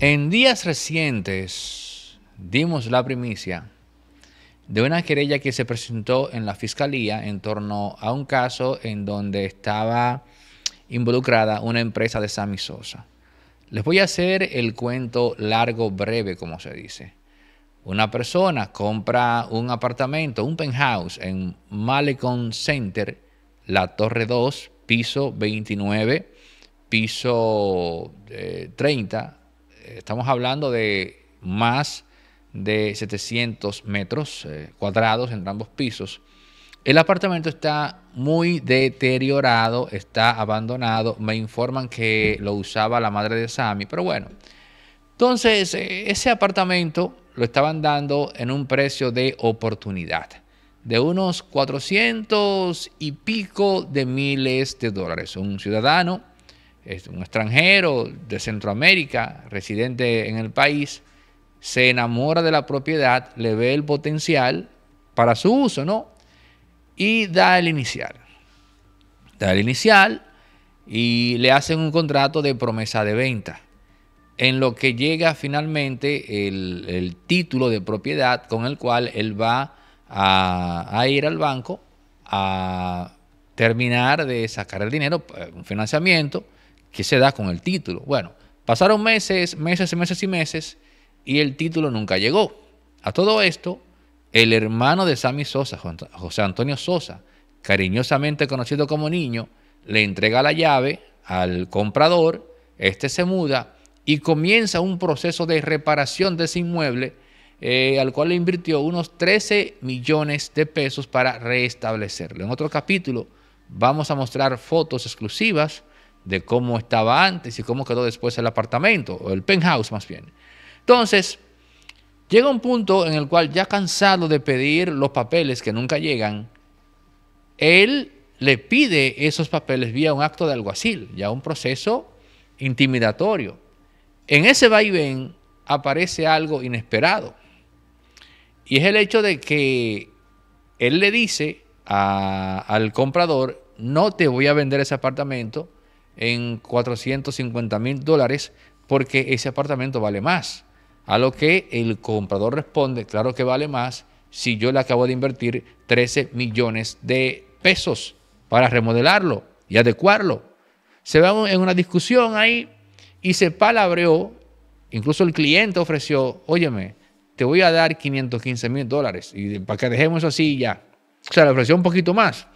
En días recientes dimos la primicia de una querella que se presentó en la fiscalía en torno a un caso en donde estaba involucrada una empresa de Sammy Sosa. Les voy a hacer el cuento largo, breve, como se dice. Una persona compra un apartamento, un penthouse en Malecon Center, la Torre 2, piso 29, piso 30, eh, estamos hablando de más de 700 metros eh, cuadrados en ambos pisos. El apartamento está muy deteriorado, está abandonado. Me informan que lo usaba la madre de Sammy, pero bueno. Entonces, eh, ese apartamento lo estaban dando en un precio de oportunidad, de unos 400 y pico de miles de dólares. Un ciudadano es un extranjero de Centroamérica, residente en el país, se enamora de la propiedad, le ve el potencial para su uso, ¿no? Y da el inicial. Da el inicial y le hacen un contrato de promesa de venta. En lo que llega finalmente el, título de propiedad con el cual él va a, a ir al banco a terminar de sacar el dinero, eh, un financiamiento, ¿Qué se da con el título. Bueno, pasaron meses, meses, y meses y meses y el título nunca llegó. A todo esto, el hermano de Sammy Sosa, José Antonio Sosa, cariñosamente conocido como niño, le entrega la llave al comprador, este se muda y comienza un proceso de reparación de ese inmueble eh, al cual le invirtió unos 13 millones de pesos para restablecerlo. En otro capítulo vamos a mostrar fotos exclusivas de cómo estaba antes y cómo quedó después el apartamento, o el penthouse más bien. Entonces, llega un punto en el cual ya cansado de pedir los papeles que nunca llegan, él le pide esos papeles vía un acto de alguacil, ya un proceso intimidatorio. En ese vaivén aparece algo inesperado. Y es el hecho de que él le dice al comprador, no te voy a vender ese apartamento en 450 mil dólares porque ese apartamento vale más. A lo que el comprador responde, claro que vale más si yo le acabo de invertir 13 millones de pesos para remodelarlo y adecuarlo. Se va en una discusión ahí y se palabreó, incluso el cliente ofreció, óyeme, te voy a dar 515 mil dólares y para que dejemos eso así ya. O sea, le ofreció un poquito más.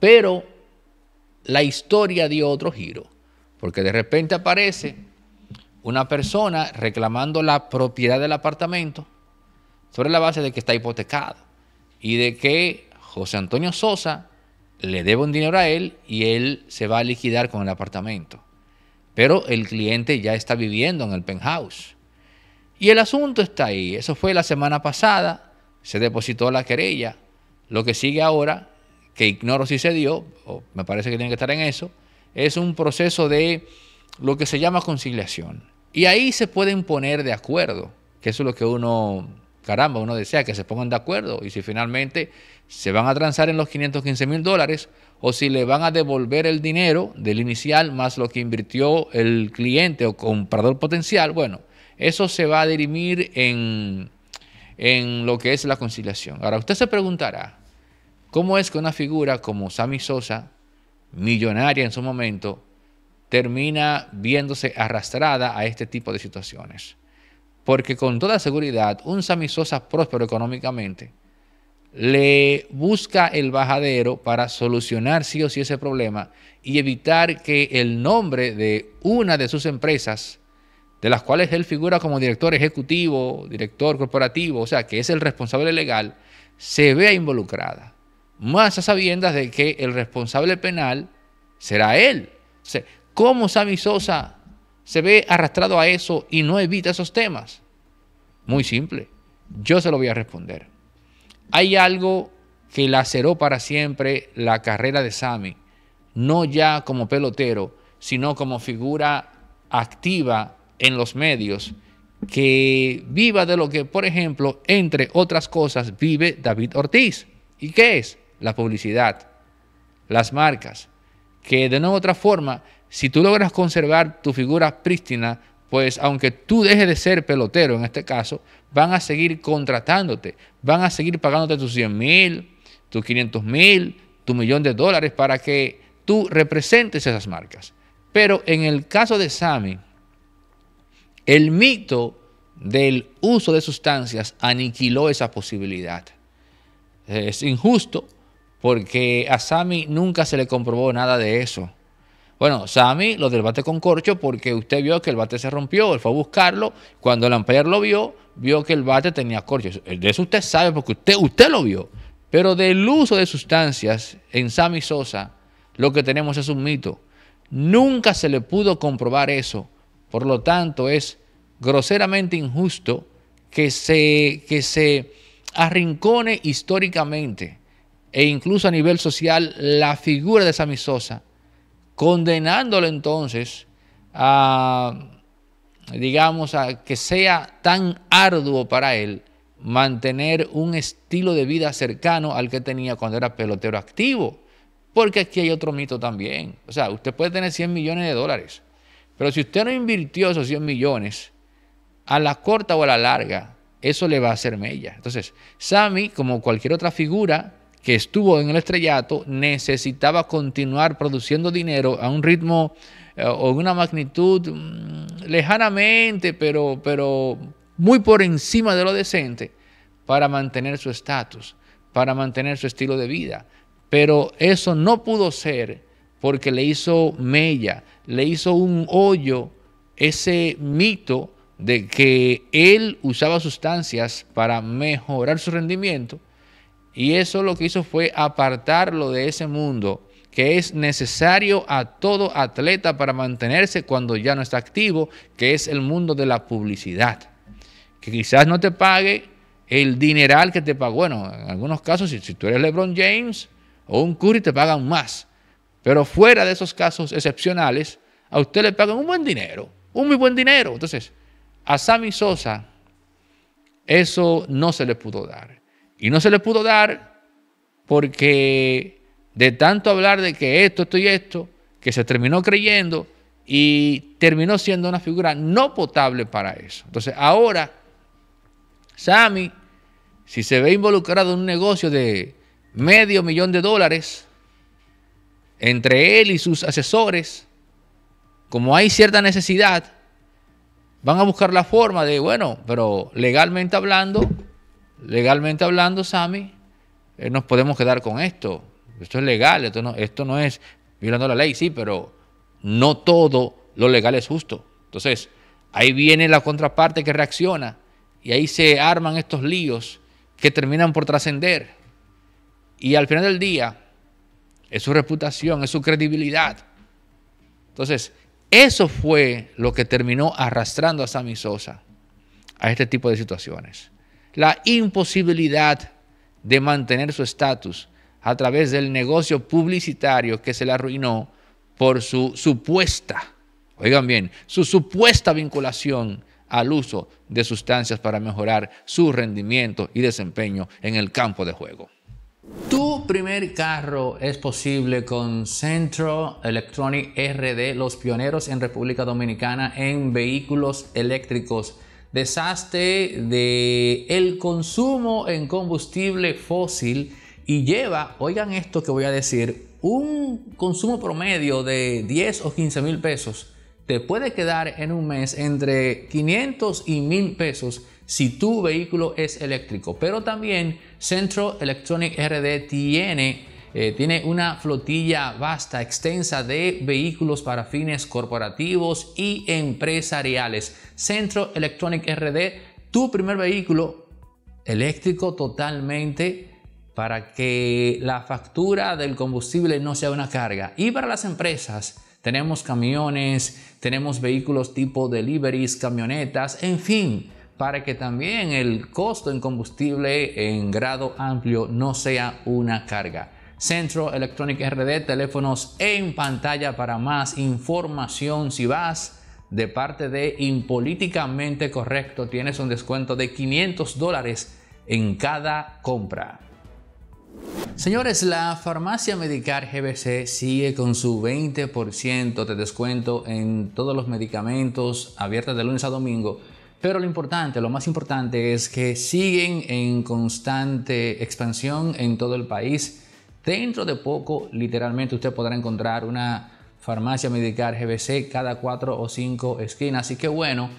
Pero la historia dio otro giro, porque de repente aparece una persona reclamando la propiedad del apartamento sobre la base de que está hipotecado y de que José Antonio Sosa le debe un dinero a él y él se va a liquidar con el apartamento. Pero el cliente ya está viviendo en el penthouse. Y el asunto está ahí. Eso fue la semana pasada. Se depositó la querella. Lo que sigue ahora que ignoro si se dio, o me parece que tiene que estar en eso, es un proceso de lo que se llama conciliación. Y ahí se pueden poner de acuerdo, que eso es lo que uno, caramba, uno desea, que se pongan de acuerdo. Y si finalmente se van a transar en los 515 mil dólares, o si le van a devolver el dinero del inicial más lo que invirtió el cliente o comprador potencial, bueno, eso se va a dirimir en, en lo que es la conciliación. Ahora, usted se preguntará, ¿Cómo es que una figura como Sammy Sosa, millonaria en su momento, termina viéndose arrastrada a este tipo de situaciones? Porque con toda seguridad, un Sammy Sosa próspero económicamente le busca el bajadero para solucionar sí o sí ese problema y evitar que el nombre de una de sus empresas, de las cuales él figura como director ejecutivo, director corporativo, o sea, que es el responsable legal, se vea involucrada más a sabiendas de que el responsable penal será él. ¿Cómo Sammy Sosa se ve arrastrado a eso y no evita esos temas? Muy simple, yo se lo voy a responder. Hay algo que laceró para siempre la carrera de Sami, no ya como pelotero, sino como figura activa en los medios, que viva de lo que, por ejemplo, entre otras cosas, vive David Ortiz. ¿Y qué es? la publicidad, las marcas, que de no otra forma, si tú logras conservar tu figura prístina, pues aunque tú dejes de ser pelotero en este caso, van a seguir contratándote, van a seguir pagándote tus 100 mil, tus 500 mil, tu millón de dólares para que tú representes esas marcas. Pero en el caso de Sami, el mito del uso de sustancias aniquiló esa posibilidad. Es injusto porque a Sami nunca se le comprobó nada de eso. Bueno, Sami lo del bate con corcho porque usted vio que el bate se rompió, él fue a buscarlo, cuando el ampere lo vio, vio que el bate tenía corcho. De eso usted sabe porque usted, usted lo vio. Pero del uso de sustancias en Sami Sosa, lo que tenemos es un mito. Nunca se le pudo comprobar eso. Por lo tanto, es groseramente injusto que se, que se arrincone históricamente e incluso a nivel social la figura de Sammy Sosa, condenándolo entonces a, digamos, a que sea tan arduo para él mantener un estilo de vida cercano al que tenía cuando era pelotero activo. Porque aquí hay otro mito también. O sea, usted puede tener 100 millones de dólares, pero si usted no invirtió esos 100 millones, a la corta o a la larga, eso le va a hacer mella. Entonces, Sammy, como cualquier otra figura, que estuvo en el estrellato necesitaba continuar produciendo dinero a un ritmo eh, o una magnitud mm, lejanamente, pero, pero muy por encima de lo decente para mantener su estatus, para mantener su estilo de vida. Pero eso no pudo ser porque le hizo mella, le hizo un hoyo ese mito de que él usaba sustancias para mejorar su rendimiento y eso lo que hizo fue apartarlo de ese mundo que es necesario a todo atleta para mantenerse cuando ya no está activo, que es el mundo de la publicidad. Que quizás no te pague el dineral que te pagó. Bueno, en algunos casos, si, si tú eres LeBron James o un Curry, te pagan más. Pero fuera de esos casos excepcionales, a usted le pagan un buen dinero, un muy buen dinero. Entonces, a Sammy Sosa, eso no se le pudo dar. Y no se le pudo dar porque de tanto hablar de que esto, esto y esto, que se terminó creyendo y terminó siendo una figura no potable para eso. Entonces ahora, Sami, si se ve involucrado en un negocio de medio millón de dólares, entre él y sus asesores, como hay cierta necesidad, van a buscar la forma de, bueno, pero legalmente hablando, legalmente hablando, Sami, eh, nos podemos quedar con esto. Esto es legal, esto no, esto no es violando la ley, sí, pero no todo lo legal es justo. Entonces, ahí viene la contraparte que reacciona y ahí se arman estos líos que terminan por trascender. Y al final del día, es su reputación, es su credibilidad. Entonces, eso fue lo que terminó arrastrando a Sammy Sosa a este tipo de situaciones la imposibilidad de mantener su estatus a través del negocio publicitario que se le arruinó por su supuesta, oigan bien, su supuesta vinculación al uso de sustancias para mejorar su rendimiento y desempeño en el campo de juego. Tu primer carro es posible con Centro Electronic RD, los pioneros en República Dominicana en vehículos eléctricos desastre de el consumo en combustible fósil y lleva, oigan esto que voy a decir, un consumo promedio de 10 o 15 mil pesos te puede quedar en un mes entre 500 y 1000 pesos si tu vehículo es eléctrico. Pero también Centro Electronic RD tiene eh, tiene una flotilla vasta, extensa de vehículos para fines corporativos y empresariales. Centro Electronic RD, tu primer vehículo eléctrico totalmente para que la factura del combustible no sea una carga. Y para las empresas, tenemos camiones, tenemos vehículos tipo deliveries, camionetas, en fin, para que también el costo en combustible en grado amplio no sea una carga. Centro Electronic RD, teléfonos en pantalla para más información. Si vas de parte de Impolíticamente Correcto, tienes un descuento de 500 dólares en cada compra. Señores, la farmacia Medicar GBC sigue con su 20% de descuento en todos los medicamentos abiertos de lunes a domingo. Pero lo importante, lo más importante es que siguen en constante expansión en todo el país Dentro de poco, literalmente, usted podrá encontrar una farmacia medical GBC cada cuatro o cinco esquinas. Así que bueno,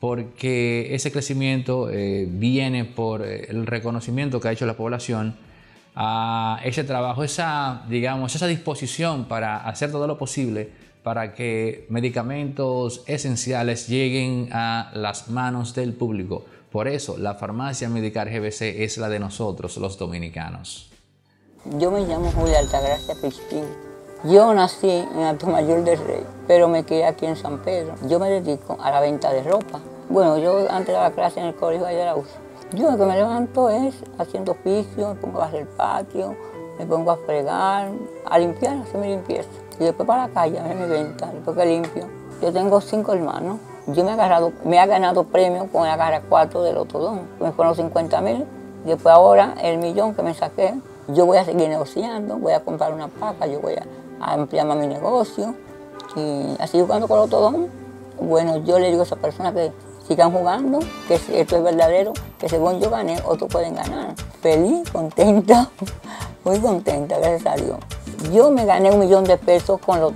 porque ese crecimiento eh, viene por eh, el reconocimiento que ha hecho la población a ah, ese trabajo, esa, digamos, esa disposición para hacer todo lo posible para que medicamentos esenciales lleguen a las manos del público. Por eso, la farmacia medical GBC es la de nosotros, los dominicanos. Yo me llamo Julia Altagracia Pichín. Yo nací en Alto Mayor del Rey, pero me quedé aquí en San Pedro. Yo me dedico a la venta de ropa. Bueno, yo antes la clase en el colegio de Yo lo que me levanto es haciendo oficio, me pongo a hacer el patio, me pongo a fregar, a limpiar, a hacer mi limpieza. Y después para la calle, a ver mi venta, después que limpio. Yo tengo cinco hermanos. Yo me he, agarrado, me ha ganado premio con la cara 4 del Otodón. Me fueron 50 mil. Después ahora el millón que me saqué yo voy a seguir negociando, voy a comprar una paca, yo voy a, ampliar mi negocio. Y así jugando con los bueno, yo le digo a esa persona que sigan jugando, que esto es verdadero, que según yo gané, otros pueden ganar. Feliz, contenta, muy contenta, gracias a Dios. Yo me gané un millón de pesos con los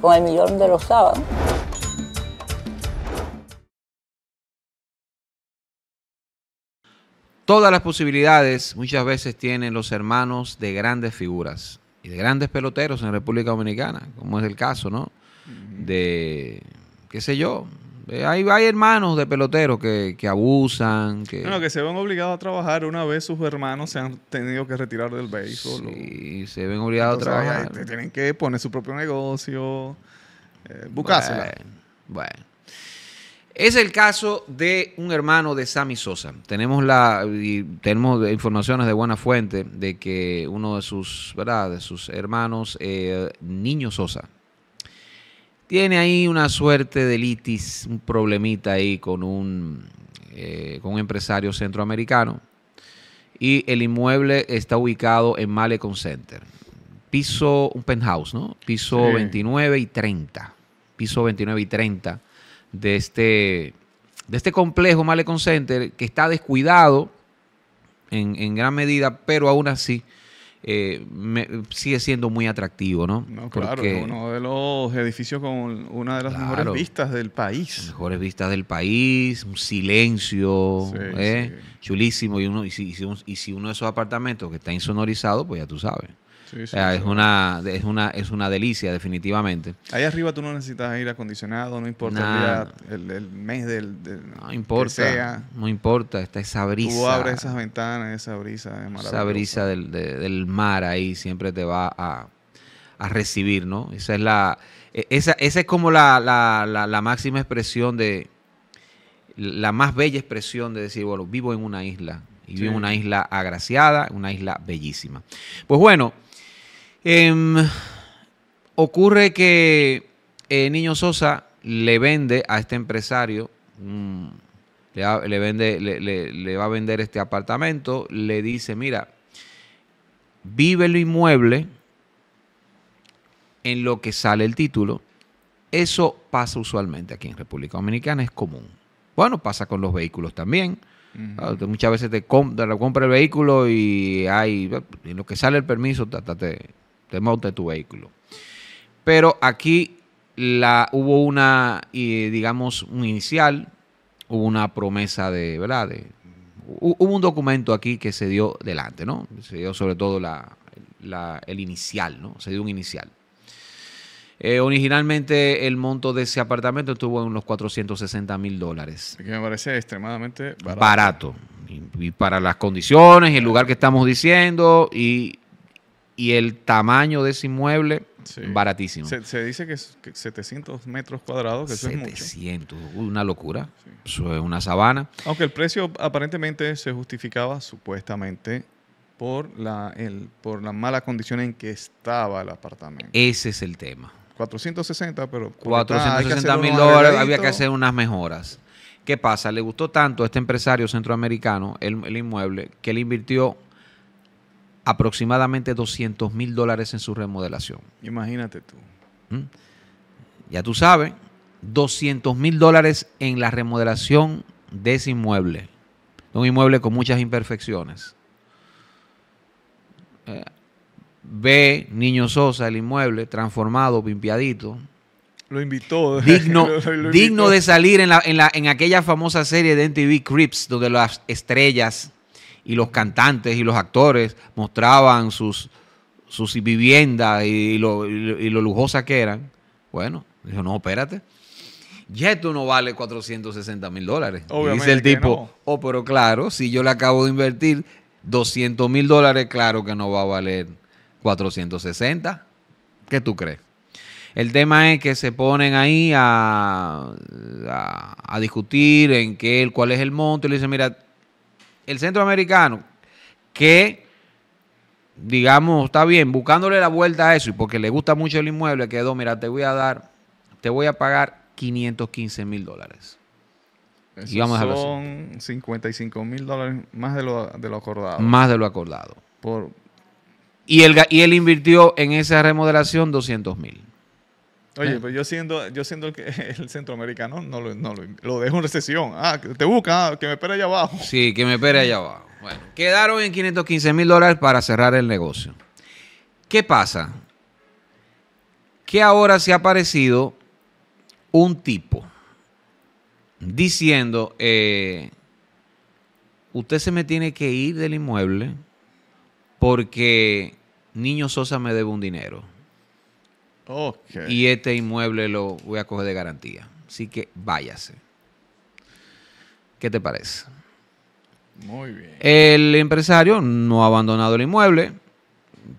con el millón de los sábados. Todas las posibilidades muchas veces tienen los hermanos de grandes figuras y de grandes peloteros en República Dominicana, como es el caso, ¿no? De, qué sé yo, eh, hay, hay, hermanos de peloteros que, abusan. Que... Bueno, que se ven obligados a trabajar una vez sus hermanos se han tenido que retirar del béisbol. y se ven obligados a trabajar. tienen que poner su propio negocio, eh, bueno, es el caso de un hermano de Sammy Sosa. Tenemos la tenemos informaciones de buena fuente de que uno de sus, sus hermanos, eh, Niño Sosa, tiene ahí una suerte de litis, un problemita ahí con un, eh, con un empresario centroamericano. Y el inmueble está ubicado en Malecon Center. Piso, un penthouse, ¿no? Piso 29 y 30. Piso 29 y 30 de este, de este complejo Malecon Center que está descuidado en, en gran medida, pero aún así eh, sigue siendo muy atractivo, ¿no? claro, uno de los edificios con una de las mejores vistas del país. Mejores vistas del país, un silencio, ¿eh? chulísimo. Y, uno, si, y si uno de esos apartamentos que está insonorizado, pues ya tú sabes es, una, es, una, es una delicia, definitivamente. Ahí arriba tú no necesitas aire acondicionado, no importa el, mes del. no importa. No importa, está esa brisa. Tú abres esas ventanas, esa brisa es Esa brisa del, del, mar ahí siempre te va a, recibir, ¿no? Esa es la. E, esa, esa es como la, la, máxima expresión de. La más bella expresión de decir, bueno, vivo en una isla. Y vivo en una isla agraciada, una isla bellísima. Pues bueno, Em, ocurre que eh, Niño Sosa le vende a este empresario, mm, le, va, vende, le, va a vender este apartamento, le dice, mira, vive el inmueble en lo que sale el título. Eso pasa usualmente aquí en República Dominicana, es común. Bueno, pasa con los vehículos también. Ah, muchas veces te, compra el vehículo y hay, en lo que sale el permiso, te, te monte tu vehículo. Pero aquí la, hubo una, y digamos, un inicial, hubo una promesa de, ¿verdad? hubo un documento aquí que se dio delante, ¿no? Se dio sobre todo el inicial, ¿no? Se dio un inicial. Eh, originalmente el monto de ese apartamento estuvo en unos 460 mil dólares. Que me parece extremadamente barato. y para las condiciones, el lugar que estamos diciendo y y el tamaño de ese inmueble, baratísimo. Se, dice que, es, 700 metros cuadrados, 700, una locura. Eso es una sabana. Aunque el precio aparentemente se justificaba supuestamente por la, el, por la mala condición en que estaba el apartamento. Ese es el tema. 460, pero... 460 mil dólares, había que hacer unas mejoras. ¿Qué pasa? Le gustó tanto a este empresario centroamericano el, el inmueble que le invirtió aproximadamente 200 mil dólares en su remodelación. Imagínate tú. ¿Mm? Ya tú sabes, 200 mil dólares en la remodelación de ese inmueble. Un inmueble con muchas imperfecciones. Eh, ve Niño Sosa el inmueble transformado, pimpiadito. Lo invitó. Digno, digno de salir en, en aquella famosa serie de NTV Crips, donde las estrellas y los cantantes y los actores mostraban sus, sus viviendas y lo, y lujosas que eran. Bueno, dijo, no, espérate. esto no vale 460 mil dólares. dice el tipo, oh, pero claro, si yo le acabo de invertir 200 mil dólares, claro que no va a valer 460. ¿Qué tú crees? El tema es que se ponen ahí a, a, discutir en qué, cuál es el monto y le dicen, mira, el centroamericano que, digamos, está bien, buscándole la vuelta a eso y porque le gusta mucho el inmueble, quedó, mira, te voy a dar, te voy a pagar 515 mil dólares. son 55 mil dólares más de lo, acordado. Más de lo acordado. Por... Y, el y él invirtió en esa remodelación 200 mil. Oye, eh. pues yo siendo, yo siendo el, el centroamericano, no lo, dejo en recesión. Ah, te busca, ah, que me espere allá abajo. Sí, que me espere allá abajo. Bueno, quedaron en 515 mil dólares para cerrar el negocio. ¿Qué pasa? Que ahora se ha aparecido un tipo diciendo, eh, usted se me tiene que ir del inmueble porque Niño Sosa me debe un dinero. Y este inmueble lo voy a coger de garantía. Así que váyase. ¿Qué te parece? Muy bien. El empresario no ha abandonado el inmueble.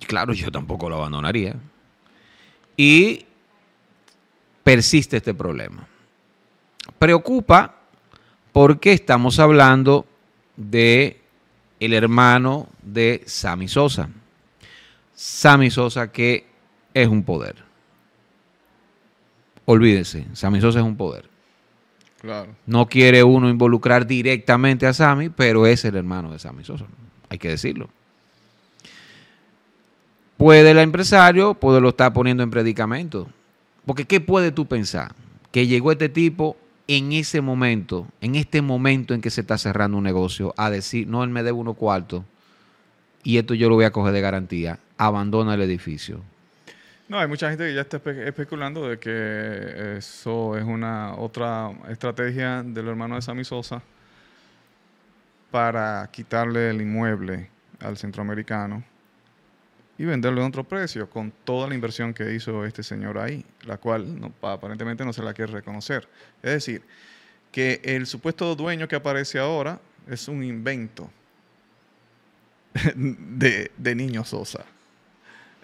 Claro, yo tampoco lo abandonaría. Y persiste este problema. Preocupa porque estamos hablando de el hermano de Sammy Sosa. Sammy Sosa que es un poder olvídense, Sammy Sosa es un poder. No quiere uno involucrar directamente a Sammy, pero es el hermano de Sammy Sosa. Hay que decirlo. Puede el empresario, puede lo estar poniendo en predicamento. Porque ¿qué puede tú pensar? Que llegó este tipo en ese momento, en este momento en que se está cerrando un negocio, a decir, no, él me debe uno cuarto y esto yo lo voy a coger de garantía. Abandona el edificio. No, hay mucha gente que ya está especulando de que eso es una otra estrategia del hermano de Sammy Sosa para quitarle el inmueble al centroamericano y venderlo a otro precio con toda la inversión que hizo este señor ahí, la cual aparentemente no se la quiere reconocer. Es decir, que el supuesto dueño que aparece ahora es un invento de Niño Sosa.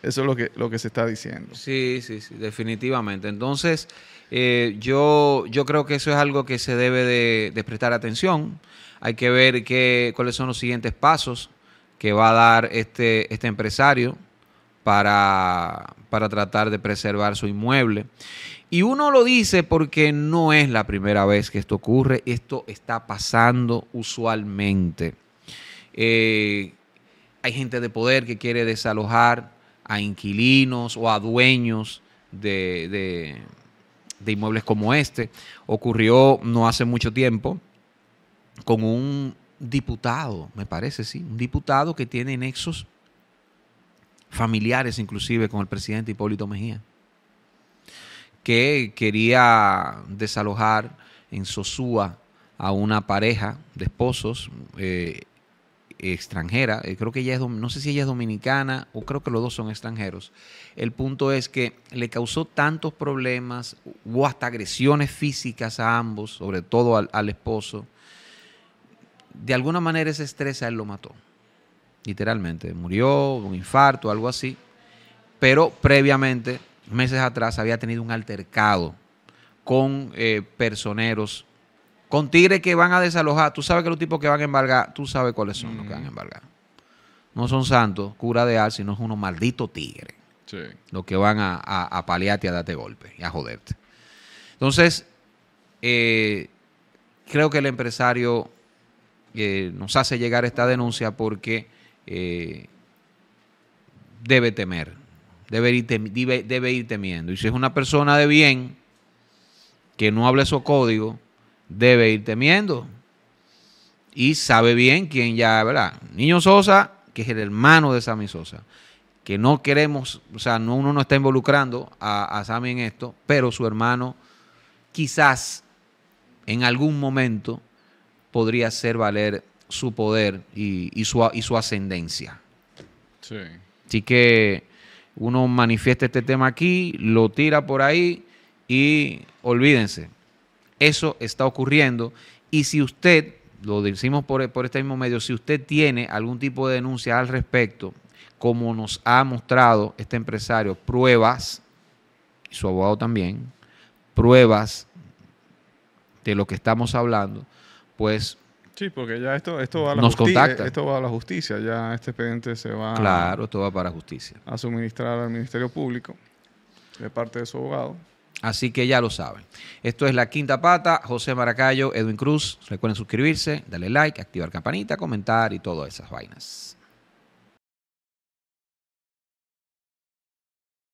Eso es lo que, lo que se está diciendo. Sí, sí, sí, definitivamente. Entonces, eh, yo, yo creo que eso es algo que se debe de, prestar atención. Hay que ver qué cuáles son los siguientes pasos que va a dar este, este empresario para, tratar de preservar su inmueble. Y uno lo dice porque no es la primera vez que esto ocurre, esto está pasando usualmente. Eh, hay gente de poder que quiere desalojar a inquilinos o a dueños de, inmuebles como este. Ocurrió no hace mucho tiempo con un diputado, me parece, sí, un diputado que tiene nexos familiares inclusive con el presidente Hipólito Mejía, que quería desalojar en Sosúa a una pareja de esposos. Eh, extranjera, eh, creo que ella es, no sé si ella es dominicana o creo que los dos son extranjeros. El punto es que le causó tantos problemas o hasta agresiones físicas a ambos, sobre todo al, esposo. De alguna manera ese estrés a él lo mató, literalmente. Murió un infarto, algo así. Pero previamente, meses atrás, había tenido un altercado con eh, personeros con tigres que van a desalojar, tú sabes que los tipos que van a embargar, tú sabes cuáles son los que van a mm. embargar. No son santos, cura de al, sino es unos malditos tigres. Sí. Los que van a, a, paliarte, a darte golpe y a joderte. Entonces, eh, creo que el empresario eh, nos hace llegar esta denuncia porque eh, debe temer, debe ir, temiendo. Y si es una persona de bien, que no hable su código debe ir temiendo. Y sabe bien quién ya, ¿verdad? Niño Sosa, que es el hermano de Sammy Sosa, que no queremos, o sea, no, uno no está involucrando a, a en esto, pero su hermano quizás en algún momento podría hacer valer su poder y, su, y su ascendencia. Sí. Así que uno manifiesta este tema aquí, lo tira por ahí y olvídense, eso está ocurriendo y si usted, lo decimos por, este mismo medio, si usted tiene algún tipo de denuncia al respecto, como nos ha mostrado este empresario, pruebas, y su abogado también, pruebas de lo que estamos hablando, pues Sí, porque ya esto, esto va a la Nos justicia. Esto va a la justicia. Ya este expediente se va. Claro, esto va para justicia. A suministrar al Ministerio Público de parte de su abogado. Así que ya lo saben. Esto es La Quinta Pata, José Maracayo, Edwin Cruz. Recuerden suscribirse, darle like, activar campanita, comentar y todas esas vainas.